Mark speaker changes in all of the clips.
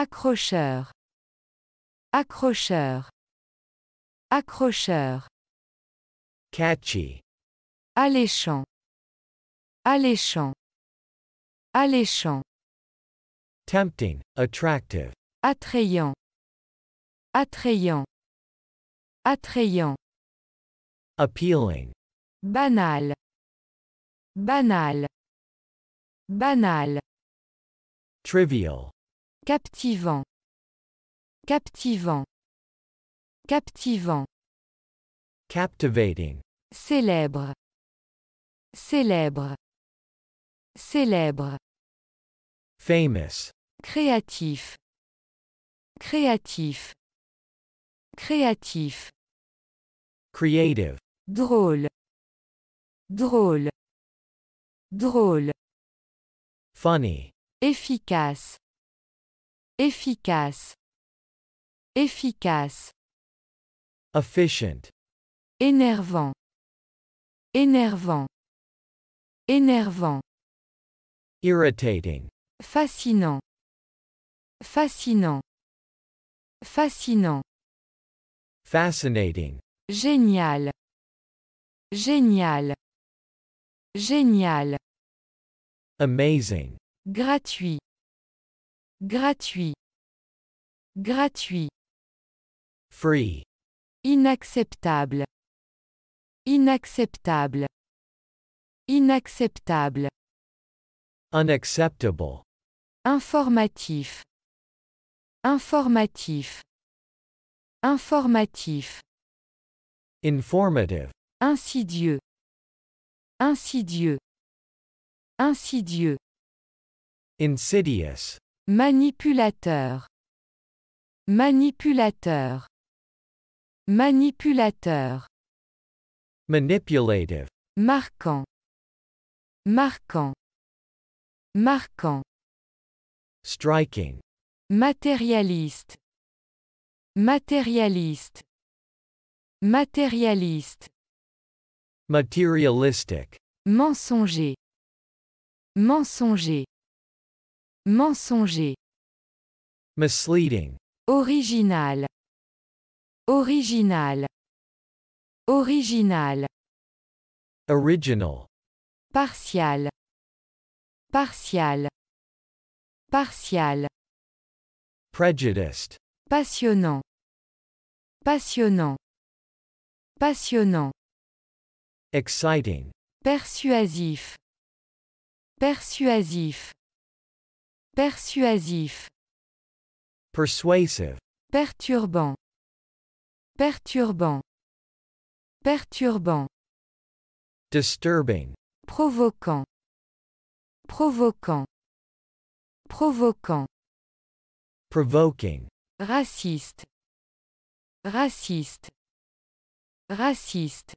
Speaker 1: Accrocheur. Accrocheur. Accrocheur. Catchy. Alléchant. Alléchant. Alléchant.
Speaker 2: Tempting, attractive.
Speaker 1: Attrayant. Attrayant. Attrayant.
Speaker 2: Appealing.
Speaker 1: Banal. Banal. Banal.
Speaker 2: Trivial.
Speaker 1: Captivant. Captivant. Captivant.
Speaker 2: Captivating.
Speaker 1: Célèbre. Célèbre. Célèbre. Famous. Créatif. Créatif. Créatif. Creative. Drôle. Drôle. Drôle. Funny. Efficace. Efficace. Efficace. Efficient. Énervant. Énervant. Énervant.
Speaker 2: Irritating.
Speaker 1: Fascinant. Fascinant. Fascinant.
Speaker 2: Fascinating.
Speaker 1: Génial. Génial. Génial.
Speaker 2: Amazing.
Speaker 1: Gratuit. Gratuit. Gratuit. Free. Inacceptable. Inacceptable. Inacceptable.
Speaker 2: Unacceptable.
Speaker 1: Informatif. Informatif. Informatif.
Speaker 2: Informative.
Speaker 1: Insidieux. Insidieux. Insidieux. Insidious. Manipulateur. Manipulateur. Manipulateur.
Speaker 2: Manipulative.
Speaker 1: Marquant. Marquant. Marquant. Striking. Matérialiste. Matérialiste. Matérialiste.
Speaker 2: Materialistic.
Speaker 1: Mensonger. Mensonger. Mensonger.
Speaker 2: Misleading.
Speaker 1: Original. Original. Original.
Speaker 2: Original.
Speaker 1: Partial. Partial. Partial.
Speaker 2: Prejudiced.
Speaker 1: Passionnant. Passionnant. Passionnant.
Speaker 2: Exciting.
Speaker 1: Persuasif. Persuasif. Persuasif. Persuasive. Perturbant. Perturbant. Perturbant.
Speaker 2: Disturbing.
Speaker 1: Provoquant. Provoquant. Provoquant.
Speaker 2: Provoking.
Speaker 1: Raciste. Raciste. Raciste.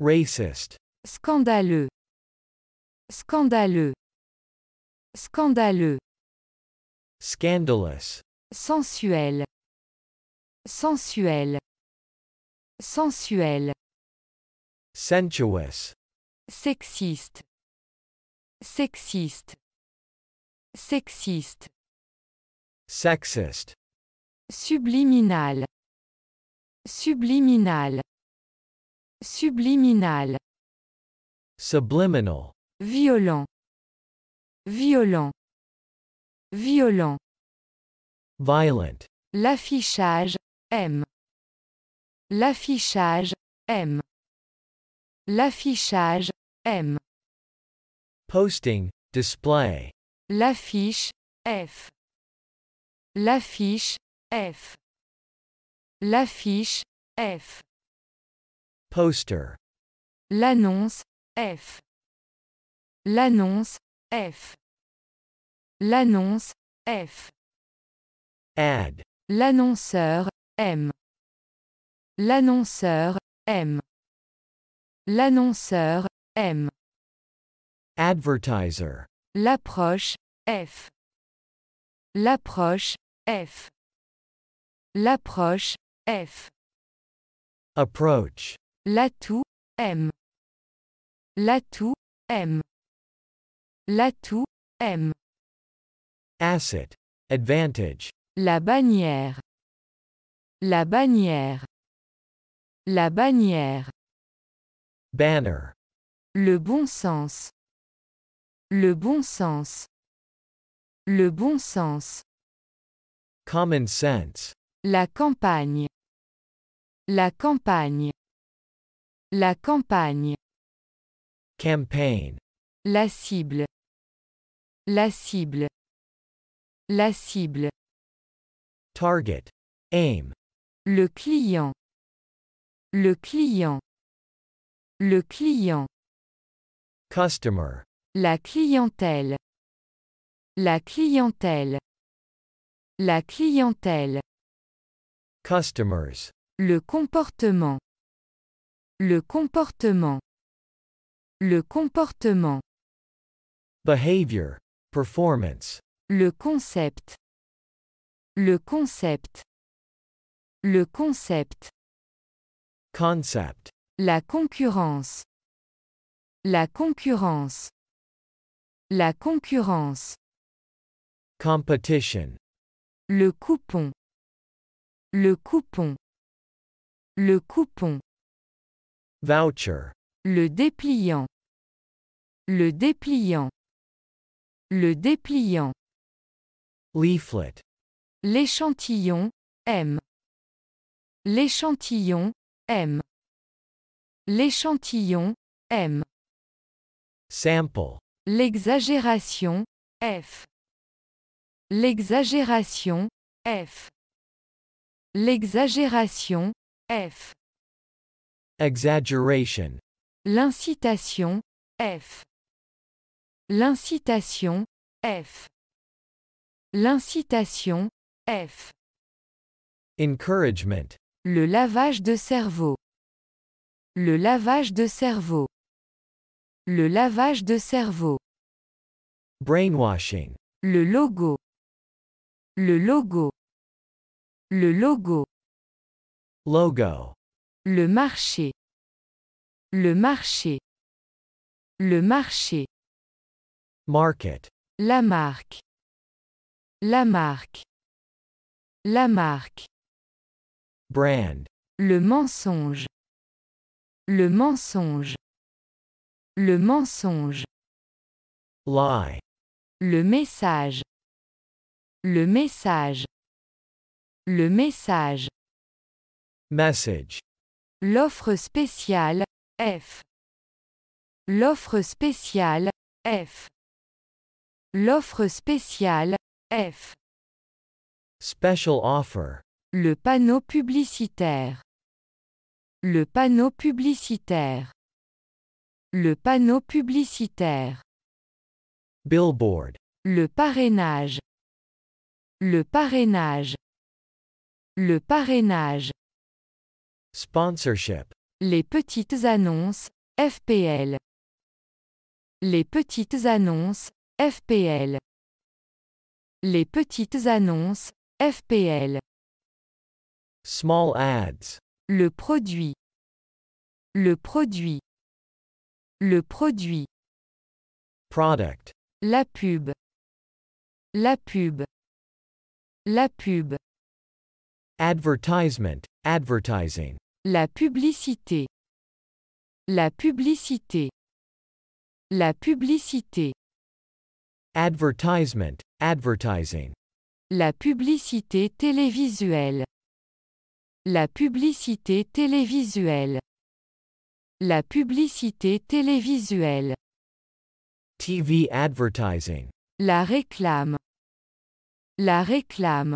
Speaker 2: Racist.
Speaker 1: Scandaleux. Scandaleux. Scandaleux. Scandalous. Sensuel. Sensuel. Sensuel.
Speaker 2: Sensuous.
Speaker 1: Sexiste. Sexiste. Sexiste.
Speaker 2: Sexist.
Speaker 1: Subliminal. Subliminal. Subliminal.
Speaker 2: Subliminal.
Speaker 1: Violent. Violent. Violent. Violent. L'affichage, M. L'affichage, M. L'affichage, M.
Speaker 2: Posting, display.
Speaker 1: L'affiche, F. L'affiche, F. L'affiche, F.
Speaker 2: Poster.
Speaker 1: L'annonce, F. L'annonce, F. L'annonce, F. Ad. L'annonceur, M. L'annonceur, M. L'annonceur, M. Advertiser. L'approche, F. L'approche, F. L'approche, F. Approach. L'atout, M. L'atout, M. L'atout, M. Asset.
Speaker 2: Advantage.
Speaker 1: La bannière. La bannière. La bannière.
Speaker 2: Banner.
Speaker 1: Le bon sens. Le bon sens. Le bon sens.
Speaker 2: Common sense.
Speaker 1: La campagne. La campagne. La campagne. Campaign. La cible. La cible. La cible. Target. Aim. Le client. Le client. Le client.
Speaker 2: Customer.
Speaker 1: La clientèle. La clientèle. La clientèle.
Speaker 2: Customers.
Speaker 1: Le comportement. Le comportement. Le comportement. Behavior. Performance. Le concept. Le concept. Le concept. Concept. La concurrence. La concurrence. La concurrence.
Speaker 2: Competition.
Speaker 1: Le coupon. Le coupon. Le coupon.
Speaker 2: Voucher.
Speaker 1: Le dépliant. Le dépliant. Le dépliant. Leaflet. L'échantillon, M. L'échantillon, M. L'échantillon, M. Sample. L'exagération, F. L'exagération, F. L'exagération, F.
Speaker 2: Exaggeration.
Speaker 1: L'incitation, F. L'incitation, F. L'incitation, F. Encouragement. Le lavage de cerveau. Le lavage de cerveau. Le lavage de cerveau. Brainwashing. Le logo. Le logo. Le logo.
Speaker 2: Logo.
Speaker 1: Le marché. Le marché. Le marché.
Speaker 2: Market.
Speaker 1: La marque. La marque. La marque. Brand. Le mensonge. Le mensonge. Le mensonge. Lie. Le message. Le message. Le message. Message. L'offre spéciale, F. L'offre spéciale, F. L'offre spéciale, F.
Speaker 2: Special offer.
Speaker 1: Le panneau publicitaire. Le panneau publicitaire. Le panneau publicitaire.
Speaker 2: Billboard.
Speaker 1: Le parrainage. Le parrainage. Le parrainage. Sponsorship. Les petites annonces, FPL. Les petites annonces, FPL. Les petites annonces, FPL. Small ads. Le produit. Le produit. Le produit. Product. La pub. La pub. La pub.
Speaker 2: Advertisement. Advertising.
Speaker 1: La publicité. La publicité. La publicité.
Speaker 2: Advertisement. Advertising.
Speaker 1: La publicité télévisuelle. La publicité télévisuelle. La publicité télévisuelle.
Speaker 2: TV advertising.
Speaker 1: La réclame. La réclame.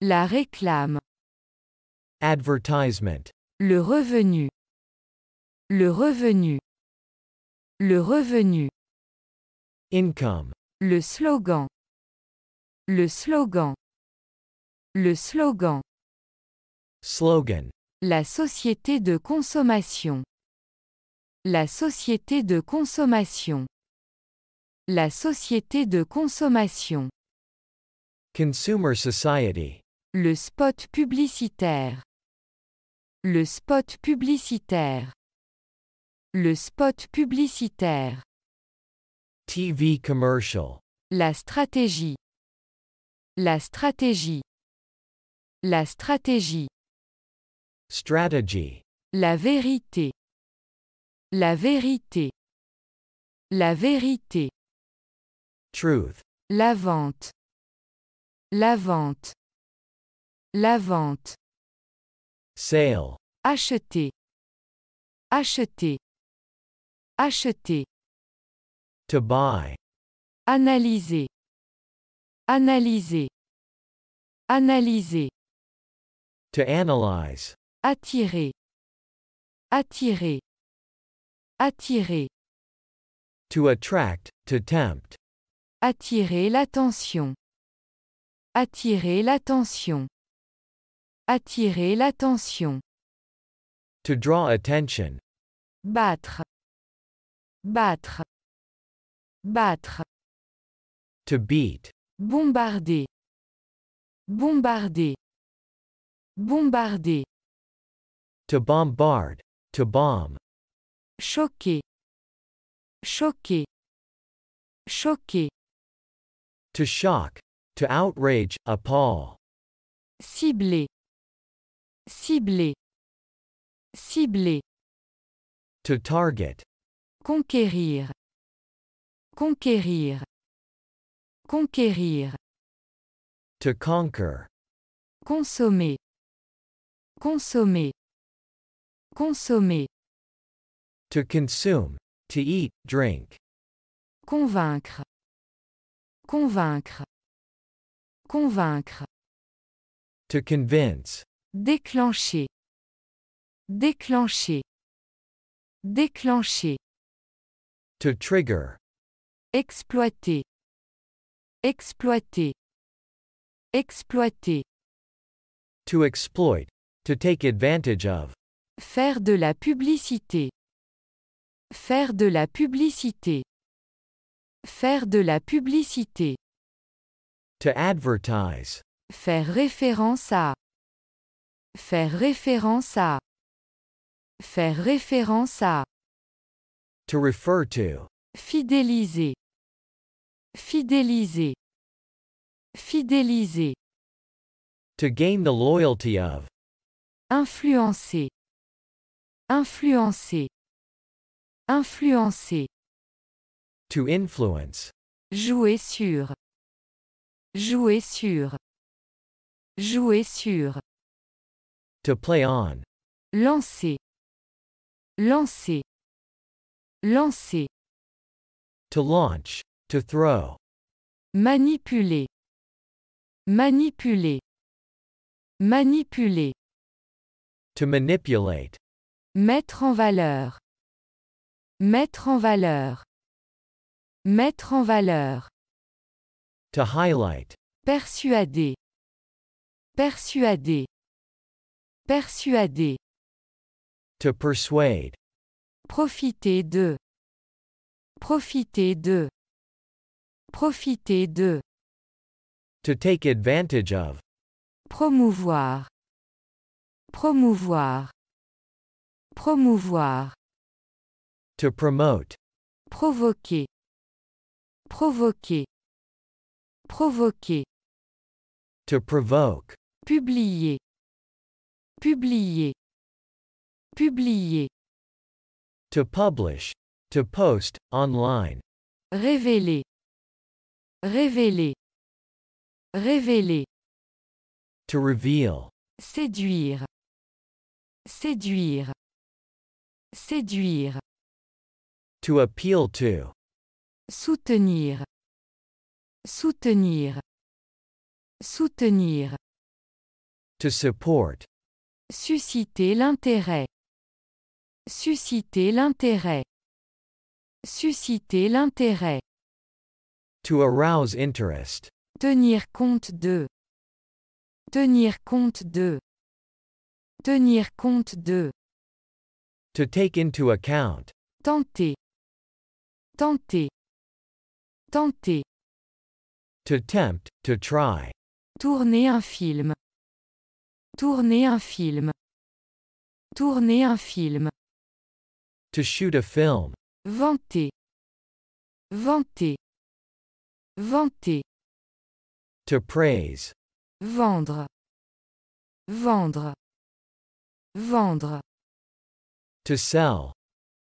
Speaker 1: La réclame.
Speaker 2: Advertisement.
Speaker 1: Le revenu. Le revenu. Le revenu. Income. Le slogan. Le slogan. Le slogan.
Speaker 2: Slogan.
Speaker 1: La société de consommation. La société de consommation. La société de consommation. Consumer society. Le spot publicitaire. Le spot publicitaire. Le spot publicitaire. TV commercial. La stratégie. La stratégie. La stratégie. Strategy. La vérité. La vérité. La vérité. Truth. La vente. La vente. La vente. Sale. Acheter. Acheter. Acheter.
Speaker 2: To buy.
Speaker 1: Analyser. Analyser. Analyser.
Speaker 2: To analyze.
Speaker 1: Attirer. Attirer. Attirer.
Speaker 2: To attract, to tempt.
Speaker 1: Attirer l'attention. Attirer l'attention. Attirer l'attention.
Speaker 2: To draw attention.
Speaker 1: Battre. Battre. Battre.
Speaker 2: To beat.
Speaker 1: Bombarder. Bombarder. Bombarder. To bombard. To bomb. Choquer. Choquer. Choquer. To shock. To outrage, appall. Cibler. Cibler. Cibler.
Speaker 2: To target.
Speaker 1: Conquérir. Conquérir. Conquérir.
Speaker 2: To conquer.
Speaker 1: Consommer. Consommer. Consommer.
Speaker 2: To consume. To eat, drink.
Speaker 1: Convaincre. Convaincre. Convaincre.
Speaker 2: To convince.
Speaker 1: Déclencher. Déclencher. Déclencher. To trigger. Exploiter. Exploiter. Exploiter. To exploit. To take advantage of. Faire de la publicité. Faire de la publicité. Faire de la publicité.
Speaker 2: To advertise.
Speaker 1: Faire référence à. Faire référence à. Faire référence à.
Speaker 2: To refer to.
Speaker 1: Fidéliser. Fidéliser. Fidéliser.
Speaker 2: To gain the loyalty of.
Speaker 1: Influencer. Influencer. Influencer.
Speaker 2: To influence.
Speaker 1: Jouer sur. Jouer sur. Jouer sur.
Speaker 2: To play on.
Speaker 1: Lancer. Lancer. Lancer.
Speaker 2: To launch. To throw.
Speaker 1: Manipuler. Manipuler. Manipuler.
Speaker 2: To manipulate.
Speaker 1: Mettre en valeur. Mettre en valeur. Mettre en valeur. To highlight. Persuader. Persuader. Persuader. To persuade. Profiter de. Profiter de. Profiter de.
Speaker 2: To take advantage of.
Speaker 1: Promouvoir. Promouvoir. Promouvoir. To promote. Provoquer. Provoquer. Provoquer.
Speaker 2: To provoke.
Speaker 1: Publier. Publier. Publier. To publish. To post, online. Révéler. Révéler. Révéler.
Speaker 2: To reveal.
Speaker 1: Séduire. Séduire. Séduire.
Speaker 2: To appeal to.
Speaker 1: Soutenir. Soutenir. Soutenir.
Speaker 2: To support.
Speaker 1: Susciter l'intérêt. Susciter l'intérêt. Susciter l'intérêt.
Speaker 2: To arouse interest.
Speaker 1: Tenir compte de. Tenir compte de. Tenir compte de.
Speaker 2: To take into account.
Speaker 1: Tenter. Tenter. Tenter.
Speaker 2: To tempt, to try.
Speaker 1: Tourner un film. Tourner un film. Tourner un film. To shoot a film. Vanter. Vanter. Vanter. To praise. Vendre. Vendre. Vendre.
Speaker 2: To sell.